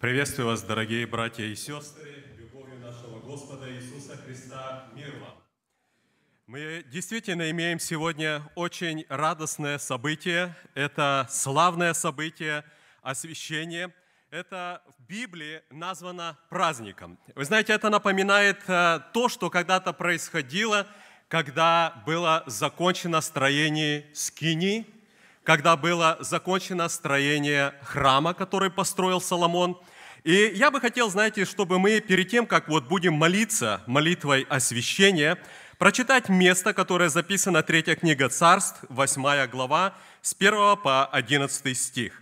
Приветствую вас, дорогие братья и сестры, любовью нашего Господа Иисуса Христа, мир вам. Мы действительно имеем сегодня очень радостное событие. Это славное событие освящение. Это в Библии названо праздником. Вы знаете, это напоминает э, то, что когда-то происходило, когда было закончено строение скини, когда было закончено строение храма, который построил Соломон – и я бы хотел, знаете, чтобы мы перед тем, как вот будем молиться молитвой освящения, прочитать место, которое записано Третья книга Царств, 8 глава, с 1 по 11 стих.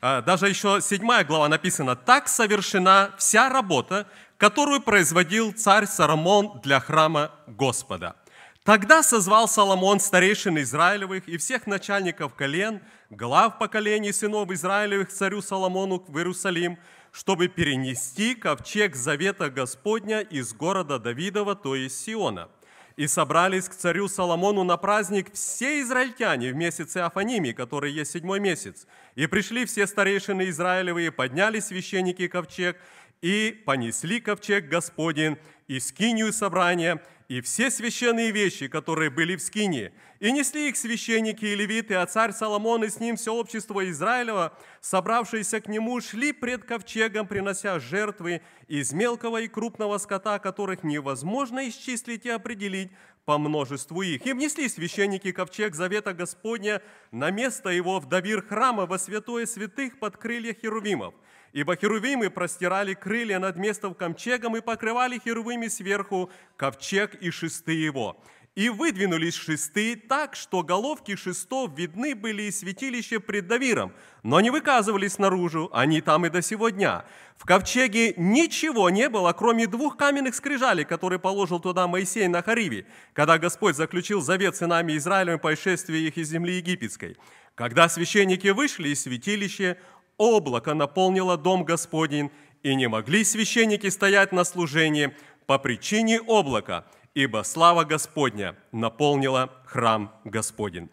А, даже еще 7 глава написано «Так совершена вся работа, которую производил царь Сарамон для храма Господа». Тогда созвал Соломон старейшин Израилевых и всех начальников колен, глав поколений сынов Израилевых царю Соломону в Иерусалим, чтобы перенести ковчег завета Господня из города Давидова, то есть Сиона. И собрались к царю Соломону на праздник все израильтяне в месяце Афаними, который есть седьмой месяц. И пришли все старейшины Израилевые, подняли священники ковчег и понесли ковчег Господень и скинию собрания – и все священные вещи, которые были в скине, и несли их священники и левиты, а царь Соломон и с ним все общество Израилева, собравшиеся к нему, шли пред ковчегом, принося жертвы из мелкого и крупного скота, которых невозможно исчислить и определить, по множеству их. И внесли священники ковчег завета Господня на место его в довир храма во святое святых под крылья херувимов. Ибо херувимы простирали крылья над местом ковчегом и покрывали херувими сверху ковчег и шесты его и выдвинулись шесты так, что головки шестов видны были и святилище пред Давиром, но не выказывались наружу, они там и до сего дня. В ковчеге ничего не было, кроме двух каменных скрижалей, которые положил туда Моисей на Хариве, когда Господь заключил завет с сынами Израилем по исшествии их из земли египетской. Когда священники вышли из святилища, облако наполнило дом Господень, и не могли священники стоять на служении по причине облака – ибо слава Господня наполнила храм Господень.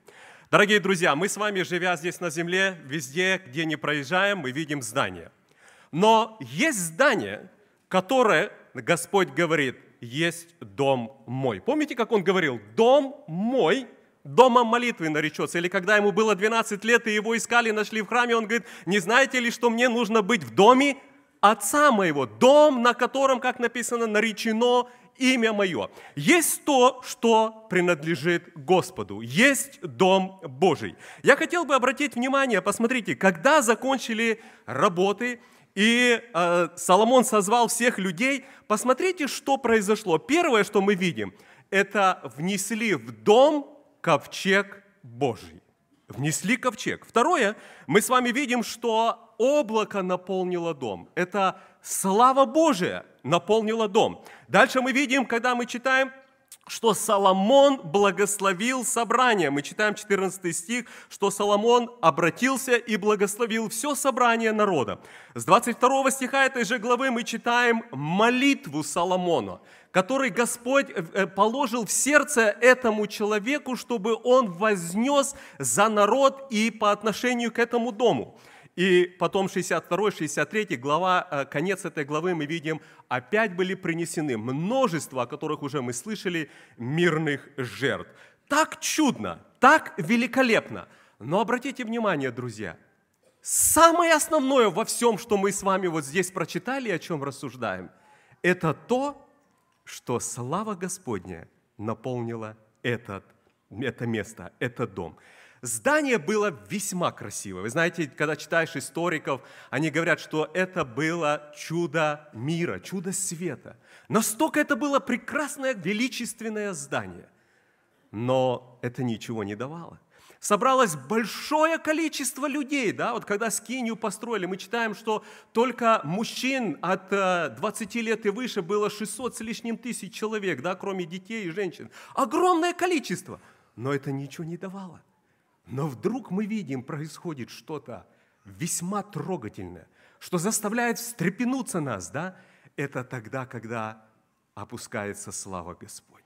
Дорогие друзья, мы с вами, живя здесь на земле, везде, где не проезжаем, мы видим здания. Но есть здание, которое, Господь говорит, есть дом мой. Помните, как он говорил, дом мой домом молитвы наречется. Или когда ему было 12 лет, и его искали, нашли в храме, он говорит, не знаете ли, что мне нужно быть в доме отца моего, дом, на котором, как написано, наречено имя мое. Есть то, что принадлежит Господу. Есть дом Божий. Я хотел бы обратить внимание, посмотрите, когда закончили работы, и э, Соломон созвал всех людей, посмотрите, что произошло. Первое, что мы видим, это внесли в дом ковчег Божий внесли ковчег. Второе, мы с вами видим, что облако наполнило дом. Это слава Божия наполнила дом. Дальше мы видим, когда мы читаем что Соломон благословил собрание. Мы читаем 14 стих, что Соломон обратился и благословил все собрание народа. С 22 стиха этой же главы мы читаем молитву Соломона, который Господь э, э, положил в сердце этому человеку, чтобы он вознес за народ и по отношению к этому дому. И потом 62, 63 глава, э, конец этой главы мы видим, опять были принесены множество, о которых уже мы слышали, мирных жертв. Так чудно, так великолепно. Но обратите внимание, друзья, самое основное во всем, что мы с вами вот здесь прочитали, о чем рассуждаем, это то, что слава Господня наполнила этот, это место, этот дом. Здание было весьма красивое. Вы знаете, когда читаешь историков, они говорят, что это было чудо мира, чудо света. Настолько это было прекрасное, величественное здание. Но это ничего не давало. Собралось большое количество людей, да, вот когда скинию построили, мы читаем, что только мужчин от 20 э, лет и выше было 600 с лишним тысяч человек, да, кроме детей и женщин. Огромное количество, но это ничего не давало – но вдруг мы видим, происходит что-то весьма трогательное, что заставляет встрепенуться нас, да? Это тогда, когда опускается слава Господня.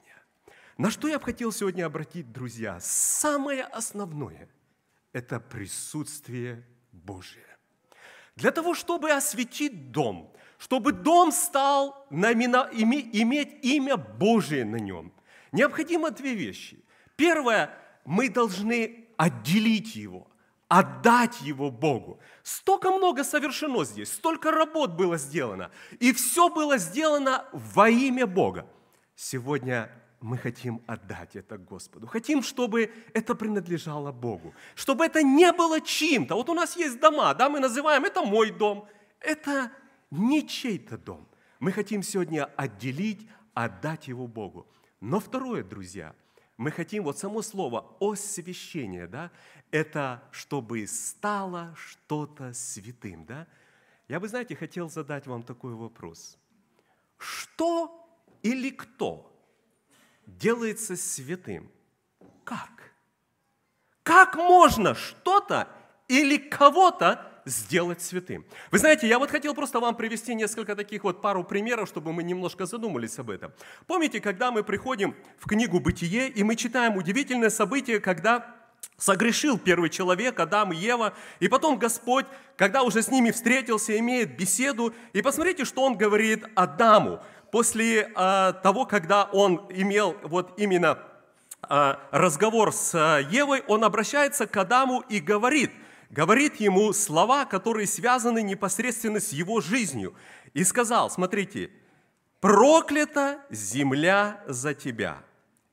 На что я бы хотел сегодня обратить, друзья? Самое основное – это присутствие Божие. Для того, чтобы осветить дом, чтобы дом стал иметь имя Божие на нем, необходимо две вещи. Первое, мы должны отделить его, отдать его Богу. Столько много совершено здесь, столько работ было сделано, и все было сделано во имя Бога. Сегодня мы хотим отдать это Господу. Хотим, чтобы это принадлежало Богу. Чтобы это не было чьим то Вот у нас есть дома, да, мы называем, это мой дом. Это не чей-то дом. Мы хотим сегодня отделить, отдать его Богу. Но второе, друзья – мы хотим, вот само слово «освящение», да, это чтобы стало что-то святым, да. Я бы, знаете, хотел задать вам такой вопрос. Что или кто делается святым? Как? Как можно что-то или кого-то сделать святым. Вы знаете, я вот хотел просто вам привести несколько таких вот пару примеров, чтобы мы немножко задумались об этом. Помните, когда мы приходим в книгу «Бытие», и мы читаем удивительное событие, когда согрешил первый человек, Адам и Ева, и потом Господь, когда уже с ними встретился, имеет беседу, и посмотрите, что Он говорит Адаму после э, того, когда он имел вот именно а, разговор с а, Евой, он обращается к Адаму и говорит – говорит ему слова, которые связаны непосредственно с его жизнью. И сказал, смотрите, проклята земля за тебя.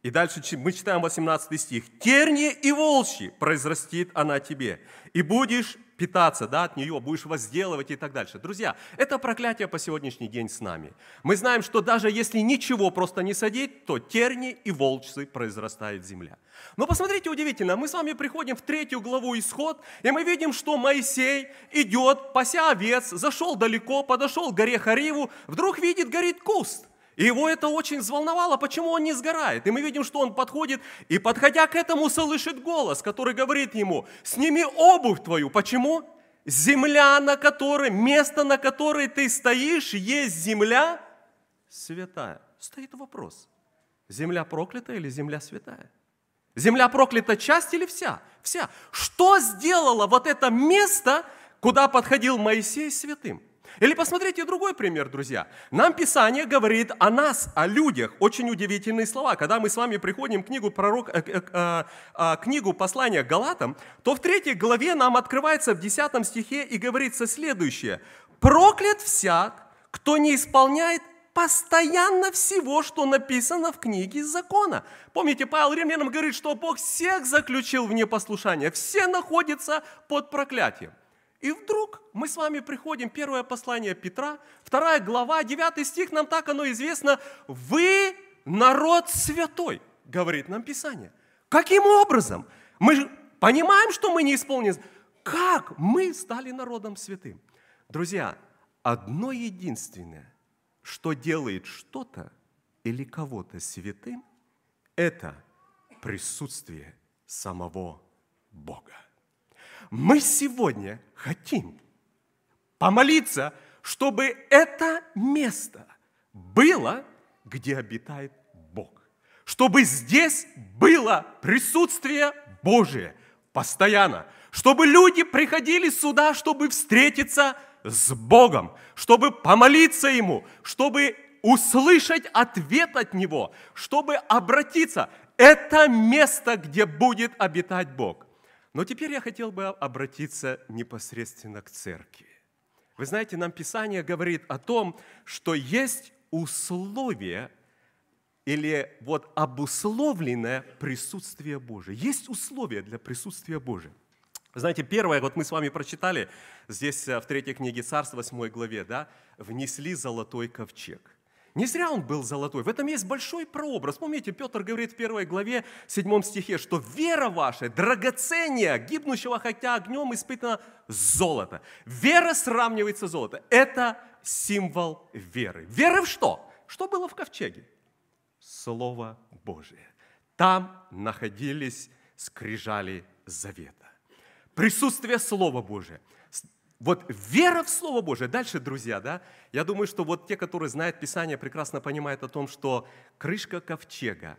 И дальше мы читаем 18 стих. Терни и волчи произрастит она тебе, и будешь питаться да, от нее, будешь возделывать и так дальше. Друзья, это проклятие по сегодняшний день с нами. Мы знаем, что даже если ничего просто не садить, то терни и волчцы произрастает земля. Но посмотрите, удивительно, мы с вами приходим в третью главу Исход, и мы видим, что Моисей идет, пася овец, зашел далеко, подошел к горе Хариву, вдруг видит, горит куст – и его это очень взволновало, почему он не сгорает. И мы видим, что он подходит, и подходя к этому, слышит голос, который говорит ему, сними обувь твою. Почему? Земля, на которой, место, на которой ты стоишь, есть земля святая. Стоит вопрос, земля проклята или земля святая? Земля проклята часть или вся? Вся. Что сделало вот это место, куда подходил Моисей святым? Или посмотрите другой пример, друзья. Нам Писание говорит о нас, о людях. Очень удивительные слова. Когда мы с вами приходим к книгу, пророк, э, э, э, а, книгу послания к Галатам, то в третьей главе нам открывается в десятом стихе и говорится следующее. «Проклят всяк, кто не исполняет постоянно всего, что написано в книге закона. Помните, Павел Римлянам говорит, что Бог всех заключил в непослушание, все находятся под проклятием. И вдруг мы с вами приходим, первое послание Петра, вторая глава, девятый стих, нам так оно известно. «Вы народ святой», говорит нам Писание. Каким образом? Мы же понимаем, что мы не исполнены. Как мы стали народом святым? Друзья, одно единственное, что делает что-то или кого-то святым, это присутствие самого Бога мы сегодня хотим помолиться, чтобы это место было, где обитает Бог. Чтобы здесь было присутствие Божие постоянно. Чтобы люди приходили сюда, чтобы встретиться с Богом, чтобы помолиться Ему, чтобы услышать ответ от Него, чтобы обратиться. Это место, где будет обитать Бог. Но теперь я хотел бы обратиться непосредственно к церкви. Вы знаете, нам Писание говорит о том, что есть условия или вот обусловленное присутствие Божие. Есть условия для присутствия Божия. Знаете, первое, вот мы с вами прочитали здесь э, в третьей книге Царств, 8 главе, да, «Внесли золотой ковчег». Не зря он был золотой. В этом есть большой прообраз. Помните, Петр говорит в первой главе, седьмом стихе, что вера ваша, драгоценнее, гибнущего хотя огнем испытана золото. Вера сравнивается с золото. Это символ веры. Веры в что? Что было в ковчеге? Слово Божие. Там находились скрижали завета. Присутствие Слова Божия – вот вера в Слово Божие. Дальше, друзья, да, я думаю, что вот те, которые знают Писание, прекрасно понимают о том, что крышка ковчега,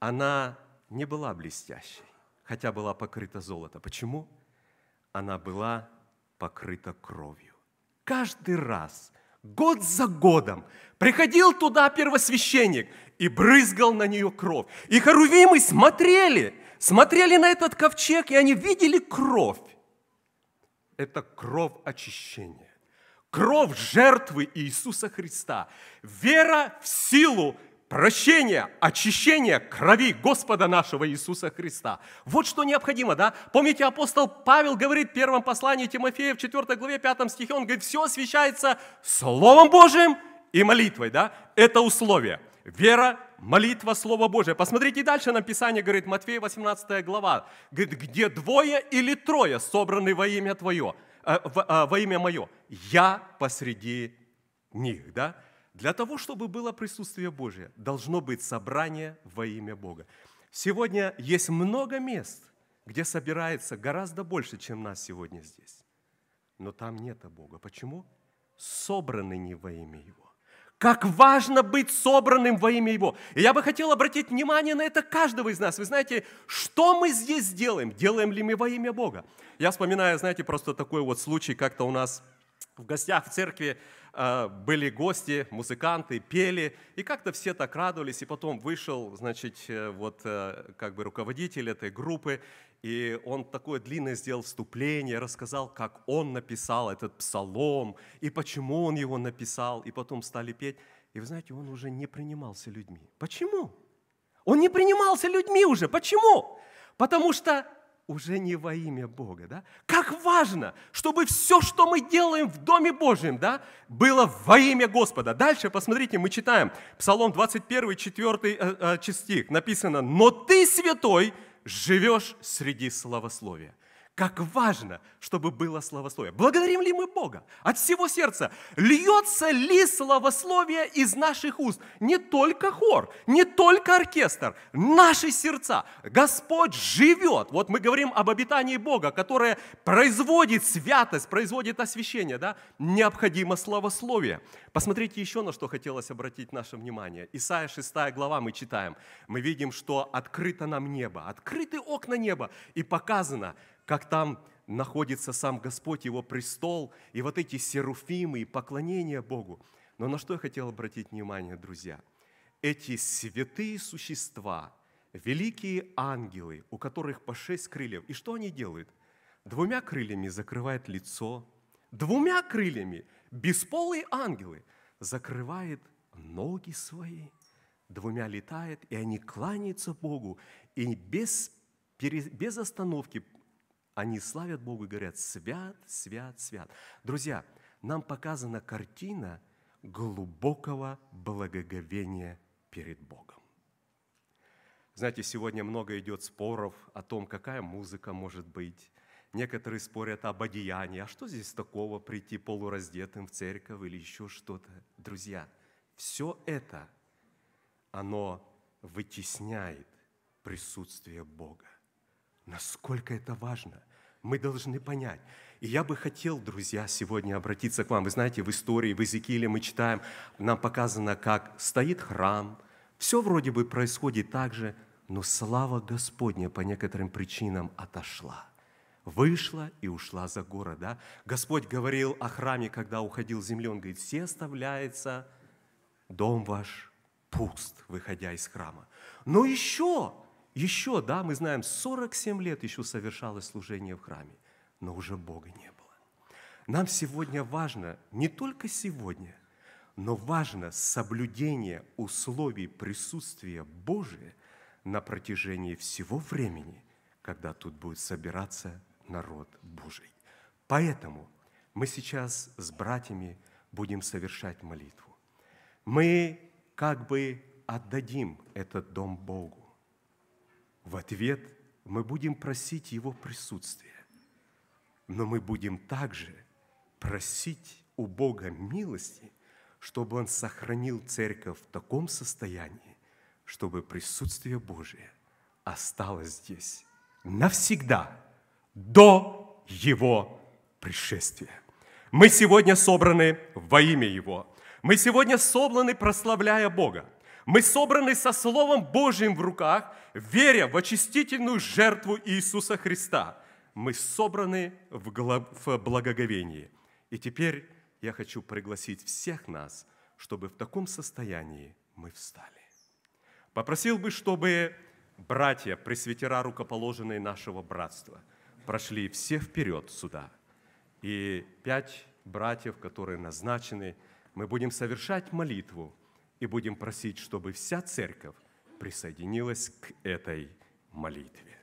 она не была блестящей, хотя была покрыта золотом. Почему? Она была покрыта кровью. Каждый раз, год за годом, приходил туда первосвященник и брызгал на нее кровь. И хорувимы смотрели, смотрели на этот ковчег, и они видели кровь. – это кровь очищения. Кровь жертвы Иисуса Христа. Вера в силу прощения, очищения крови Господа нашего Иисуса Христа. Вот что необходимо, да? Помните, апостол Павел говорит в первом послании Тимофея в 4 главе 5 стихе, он говорит, все освящается Словом Божиим и молитвой, да? Это условие. Вера молитва, Слово Божие. Посмотрите дальше, нам Писание говорит, Матфея 18 глава, говорит, где двое или трое собраны во имя Твое, э, во, э, во имя Мое, я посреди них, да? Для того, чтобы было присутствие Божие, должно быть собрание во имя Бога. Сегодня есть много мест, где собирается гораздо больше, чем нас сегодня здесь. Но там нет Бога. Почему? Собраны не во имя Его. Как важно быть собранным во имя Его. И я бы хотел обратить внимание на это каждого из нас. Вы знаете, что мы здесь делаем? Делаем ли мы во имя Бога? Я вспоминаю, знаете, просто такой вот случай, как-то у нас в гостях в церкви а, были гости, музыканты, пели, и как-то все так радовались, и потом вышел, значит, э, вот э, как бы руководитель этой группы, и он такое длинное сделал вступление, рассказал, как он написал этот псалом, и почему он его написал, и потом стали петь. И вы знаете, он уже не принимался людьми. Почему? Он не принимался людьми уже. Почему? Потому что уже не во имя Бога, да? Как важно, чтобы все, что мы делаем в Доме Божьем, да, было во имя Господа. Дальше, посмотрите, мы читаем Псалом 21, 4 стих. Написано, «Но ты, святой, живешь среди славословия» как важно, чтобы было словословие. Благодарим ли мы Бога от всего сердца? Льется ли словословие из наших уст? Не только хор, не только оркестр, наши сердца. Господь живет. Вот мы говорим об обитании Бога, которое производит святость, производит освящение. Да? Необходимо словословие. Посмотрите еще на что хотелось обратить наше внимание. Исайя 6 глава мы читаем. Мы видим, что открыто нам небо, открыты окна неба и показано, как там находится сам Господь, Его престол, и вот эти серуфимы и поклонения Богу. Но на что я хотел обратить внимание, друзья? Эти святые существа, великие ангелы, у которых по шесть крыльев, и что они делают? Двумя крыльями закрывает лицо, двумя крыльями бесполые ангелы закрывает ноги свои, двумя летает, и они кланяются Богу, и без, без остановки они славят Бога и говорят, свят, свят, свят. Друзья, нам показана картина глубокого благоговения перед Богом. Знаете, сегодня много идет споров о том, какая музыка может быть. Некоторые спорят об одеянии. А что здесь такого, прийти полураздетым в церковь или еще что-то? Друзья, все это, оно вытесняет присутствие Бога. Насколько это важно, мы должны понять. И я бы хотел, друзья, сегодня обратиться к вам. Вы знаете, в истории, в Иезекииле мы читаем, нам показано, как стоит храм, все вроде бы происходит так же, но слава Господня по некоторым причинам отошла вышла и ушла за город. Да? Господь говорил о храме, когда уходил с Он говорит, все оставляется, дом ваш пуст, выходя из храма. Но еще еще, да, мы знаем, 47 лет еще совершалось служение в храме, но уже Бога не было. Нам сегодня важно, не только сегодня, но важно соблюдение условий присутствия Божия на протяжении всего времени, когда тут будет собираться народ Божий. Поэтому мы сейчас с братьями будем совершать молитву. Мы как бы отдадим этот дом Богу в ответ мы будем просить Его присутствия, но мы будем также просить у Бога милости, чтобы Он сохранил церковь в таком состоянии, чтобы присутствие Божие осталось здесь навсегда до Его пришествия. Мы сегодня собраны во имя Его. Мы сегодня собраны, прославляя Бога. Мы собраны со Словом Божьим в руках, веря в очистительную жертву Иисуса Христа. Мы собраны в благоговении. И теперь я хочу пригласить всех нас, чтобы в таком состоянии мы встали. Попросил бы, чтобы братья, пресвитера, рукоположенные нашего братства, прошли все вперед сюда. И пять братьев, которые назначены, мы будем совершать молитву – и будем просить, чтобы вся церковь присоединилась к этой молитве.